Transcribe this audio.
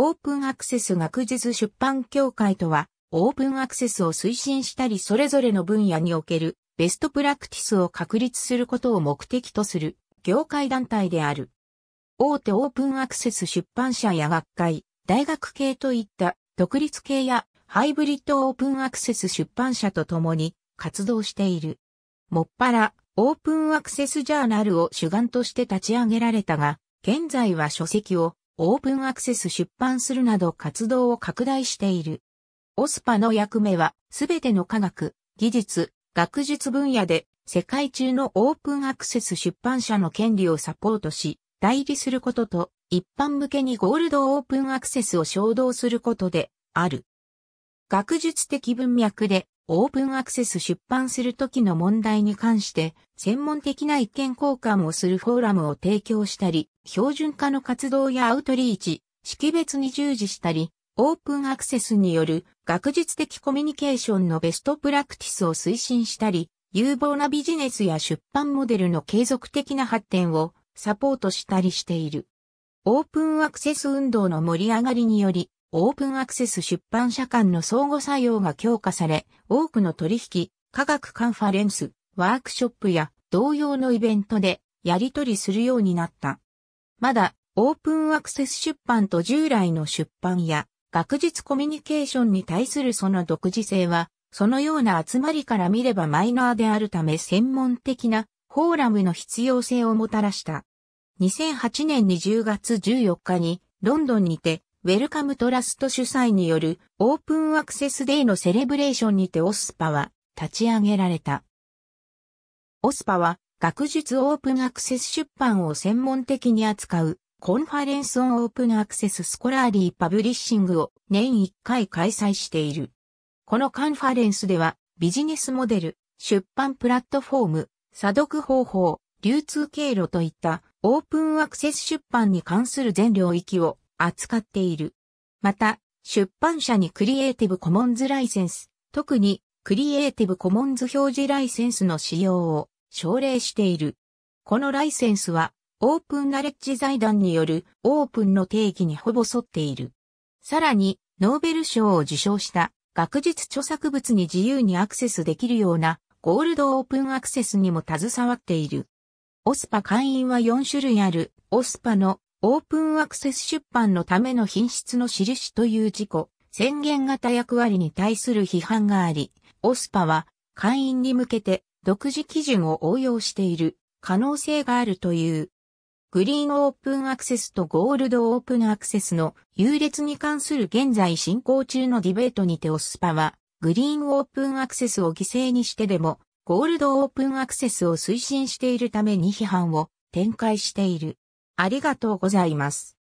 オープンアクセス学術出版協会とは、オープンアクセスを推進したりそれぞれの分野におけるベストプラクティスを確立することを目的とする業界団体である。大手オープンアクセス出版社や学会、大学系といった独立系やハイブリッドオープンアクセス出版社と共に活動している。もっぱらオープンアクセスジャーナルを主眼として立ち上げられたが、現在は書籍をオープンアクセス出版するなど活動を拡大している。オスパの役目は、すべての科学、技術、学術分野で、世界中のオープンアクセス出版社の権利をサポートし、代理することと、一般向けにゴールドオープンアクセスを衝動することで、ある。学術的文脈で、オープンアクセス出版するときの問題に関して専門的な意見交換をするフォーラムを提供したり、標準化の活動やアウトリーチ、識別に従事したり、オープンアクセスによる学術的コミュニケーションのベストプラクティスを推進したり、有望なビジネスや出版モデルの継続的な発展をサポートしたりしている。オープンアクセス運動の盛り上がりにより、オープンアクセス出版社間の相互作用が強化され、多くの取引、科学カンファレンス、ワークショップや同様のイベントでやり取りするようになった。まだ、オープンアクセス出版と従来の出版や学術コミュニケーションに対するその独自性は、そのような集まりから見ればマイナーであるため専門的なフォーラムの必要性をもたらした。2008年に10月14日にロンドンにてウェルカムトラスト主催によるオープンアクセスデイのセレブレーションにてオスパは立ち上げられた。オスパは学術オープンアクセス出版を専門的に扱うコンファレンスオンオープンアクセススコラーリーパブリッシングを年1回開催している。このカンファレンスではビジネスモデル、出版プラットフォーム、査読方法、流通経路といったオープンアクセス出版に関する全領域を扱っている。また、出版社にクリエイティブコモンズライセンス、特にクリエイティブコモンズ表示ライセンスの使用を奨励している。このライセンスは、オープンナレッジ財団によるオープンの定義にほぼ沿っている。さらに、ノーベル賞を受賞した学術著作物に自由にアクセスできるようなゴールドオープンアクセスにも携わっている。オスパ会員は4種類あるオスパのオープンアクセス出版のための品質の印という事故、宣言型役割に対する批判があり、オスパは会員に向けて独自基準を応用している可能性があるという。グリーンオープンアクセスとゴールドオープンアクセスの優劣に関する現在進行中のディベートにてオスパは、グリーンオープンアクセスを犠牲にしてでも、ゴールドオープンアクセスを推進しているために批判を展開している。ありがとうございます。